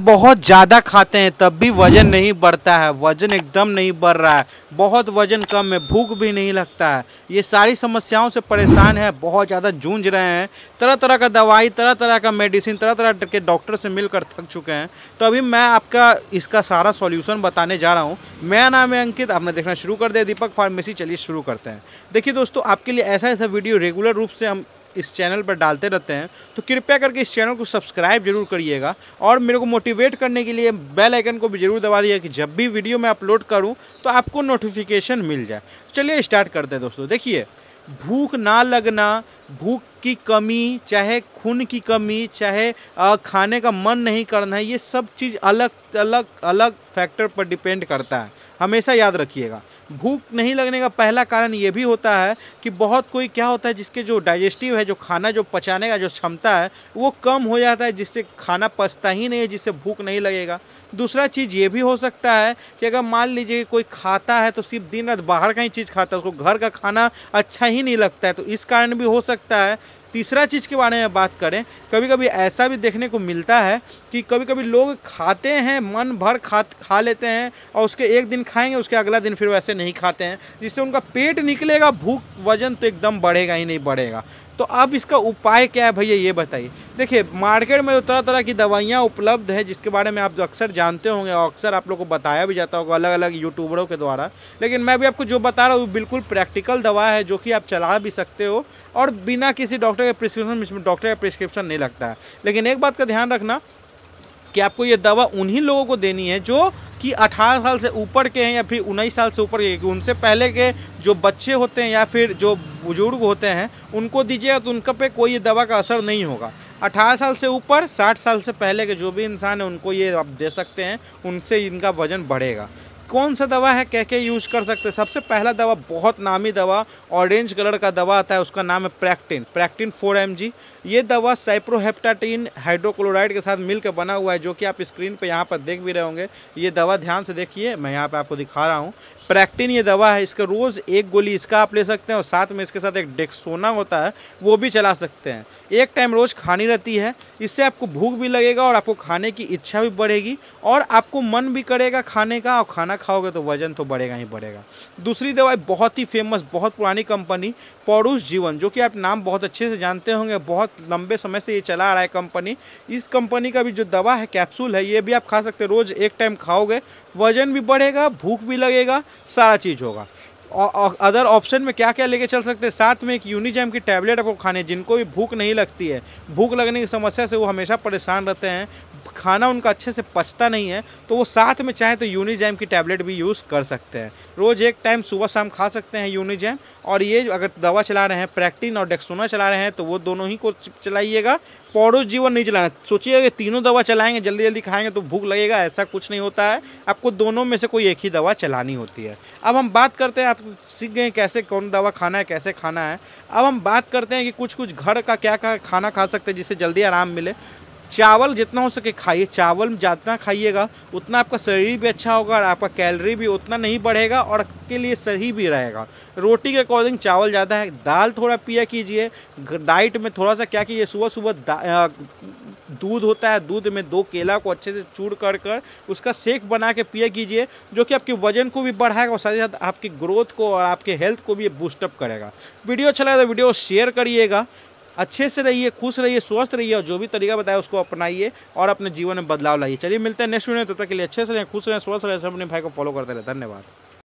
बहुत ज़्यादा खाते हैं तब भी वज़न नहीं बढ़ता है वज़न एकदम नहीं बढ़ रहा है बहुत वज़न कम है भूख भी नहीं लगता है ये सारी समस्याओं से परेशान है बहुत ज़्यादा जूझ रहे हैं तरह तरह का दवाई तरह तरह का मेडिसिन तरह तरह के डॉक्टर से मिलकर थक चुके हैं तो अभी मैं आपका इसका सारा सॉल्यूशन बताने जा रहा हूँ मेरा नाम है अंकित आपने देखना शुरू कर दिया दीपक फार्मेसी चलिए शुरू करते हैं देखिए दोस्तों आपके लिए ऐसा ऐसा वीडियो रेगुलर रूप से हम इस चैनल पर डालते रहते हैं तो कृपया करके इस चैनल को सब्सक्राइब जरूर करिएगा और मेरे को मोटिवेट करने के लिए बेल आइकन को भी जरूर दबा दिया कि जब भी वीडियो मैं अपलोड करूँ तो आपको नोटिफिकेशन मिल जाए तो चलिए स्टार्ट करते हैं दोस्तों देखिए भूख ना लगना भूख की कमी चाहे खून की कमी चाहे खाने का मन नहीं करना है ये सब चीज़ अलग अलग अलग फैक्टर पर डिपेंड करता है हमेशा याद रखिएगा भूख नहीं लगने का पहला कारण ये भी होता है कि बहुत कोई क्या होता है जिसके जो डाइजेस्टिव है जो खाना जो पचाने का जो क्षमता है वो कम हो जाता है जिससे खाना पचता ही नहीं है जिससे भूख नहीं लगेगा दूसरा चीज़ ये भी हो सकता है कि अगर मान लीजिए कोई खाता है तो सिर्फ दिन रात बाहर का ही चीज़ खाता है उसको घर का खाना अच्छा ही नहीं लगता है तो इस कारण भी हो सकता है तीसरा चीज़ के बारे में बात करें कभी कभी ऐसा भी देखने को मिलता है कि कभी कभी लोग खाते हैं मन भर खा खा लेते हैं और उसके एक दिन खाएंगे उसके अगला दिन फिर वैसे नहीं खाते हैं जिससे उनका पेट निकलेगा भूख वजन तो एकदम बढ़ेगा ही नहीं बढ़ेगा तो अब इसका उपाय क्या है भैया ये बताइए देखिए मार्केट में तो तरह तरह की दवाइयाँ उपलब्ध हैं जिसके बारे में आप अक्सर जानते होंगे और अक्सर आप लोग को बताया भी जाता होगा अलग अलग यूट्यूबरों के द्वारा लेकिन मैं भी आपको जो बता रहा हूँ बिल्कुल प्रैक्टिकल दवा है जो कि आप चला भी सकते हो और बिना किसी डॉक्टर के प्रिस्क्रिप्शन डॉक्टर का प्रिस्क्रिप्शन नहीं लगता है लेकिन एक बात का ध्यान रखना कि आपको ये दवा उन्हीं लोगों को देनी है जो कि 18 साल से ऊपर के हैं या फिर उन्नीस साल से ऊपर के कि उनसे पहले के जो बच्चे होते हैं या फिर जो बुजुर्ग होते हैं उनको दीजिएगा तो उनका पे कोई ये दवा का असर नहीं होगा 18 साल से ऊपर 60 साल से पहले के जो भी इंसान हैं उनको ये आप दे सकते हैं उनसे इनका वजन बढ़ेगा कौन सा दवा है कह के यूज़ कर सकते हैं सबसे पहला दवा बहुत नामी दवा ऑरेंज कलर का दवा आता है उसका नाम है प्रैक्टिन प्रैक्टिन फोर एम ये दवा साइप्रोहेप्टाटीन हाइड्रोक्लोराइड के साथ मिलकर बना हुआ है जो कि आप स्क्रीन पर यहाँ पर देख भी रहे होंगे ये दवा ध्यान से देखिए मैं यहाँ पर आपको दिखा रहा हूँ प्रैक्टिन ये दवा है इसका रोज़ एक गोली इसका आप ले सकते हैं और साथ में इसके साथ एक डेक्सोना होता है वो भी चला सकते हैं एक टाइम रोज़ खानी रहती है इससे आपको भूख भी लगेगा और आपको खाने की इच्छा भी बढ़ेगी और आपको मन भी करेगा खाने का और खाना खाओगे तो वजन तो बढ़ेगा ही बढ़ेगा दूसरी दवाई बहुत ही फेमस बहुत पुरानी कंपनी पौड़ूस जीवन जो कि आप नाम बहुत अच्छे से जानते होंगे बहुत लंबे समय से ये चला आ रहा है कंपनी इस कंपनी का भी जो दवा है कैप्सूल है ये भी आप खा सकते रोज़ एक टाइम खाओगे वजन भी बढ़ेगा भूख भी लगेगा सारा चीज़ होगा अदर ऑप्शन में क्या क्या लेके चल सकते हैं साथ में एक यूनिजैम की टैबलेट आपको खाने जिनको भी भूख नहीं लगती है भूख लगने की समस्या से वो हमेशा परेशान रहते हैं खाना उनका अच्छे से पचता नहीं है तो वो साथ में चाहे तो यूनिजैम की टैबलेट भी यूज़ कर सकते हैं रोज़ एक टाइम सुबह शाम खा सकते हैं यूनिजैम और ये अगर दवा चला रहे हैं प्रैक्टिन और डेक्सोना चला रहे हैं तो वो दोनों ही को चलाइएगा पौड़ो जीवन नहीं चलाना सोचिएगा तीनों दवा चलाएंगे जल्दी जल्दी खाएंगे तो भूख लगेगा ऐसा कुछ नहीं होता है आपको दोनों में से कोई एक ही दवा चलानी होती है अब हम बात करते हैं आप सीख गए कैसे कौन दवा खाना है कैसे खाना है अब हम बात करते हैं कि कुछ कुछ घर का क्या क्या खाना खा सकते हैं जिससे जल्दी आराम मिले चावल जितना हो सके खाइए चावल जितना खाइएगा उतना आपका शरीर भी अच्छा होगा और आपका कैलोरी भी उतना नहीं बढ़ेगा और आपके लिए सही भी रहेगा रोटी के अकॉर्डिंग चावल ज़्यादा है दाल थोड़ा पिया कीजिए डाइट में थोड़ा सा क्या कीजिए सुबह सुबह दूध होता है दूध में दो केला को अच्छे से चूर कर कर उसका सेक बना के पिया कीजिए जो कि आपके वजन को भी बढ़ाएगा और साथ ही साथ आपकी ग्रोथ को और आपके हेल्थ को भी बूस्टअप करेगा वीडियो अच्छा लगा तो वीडियो शेयर करिएगा अच्छे से रहिए खुश रहिए स्वस्थ रहिए और जो भी तरीका बताया उसको अपनाइए और अपने जीवन में बदलाव लाइए चलिए मिलते हैं नेक्स्ट वीडियो तब तक के लिए अच्छे से रहें खुश रहें स्वस्थ रहें सब अपने भाई को फॉलो करते रहे धन्यवाद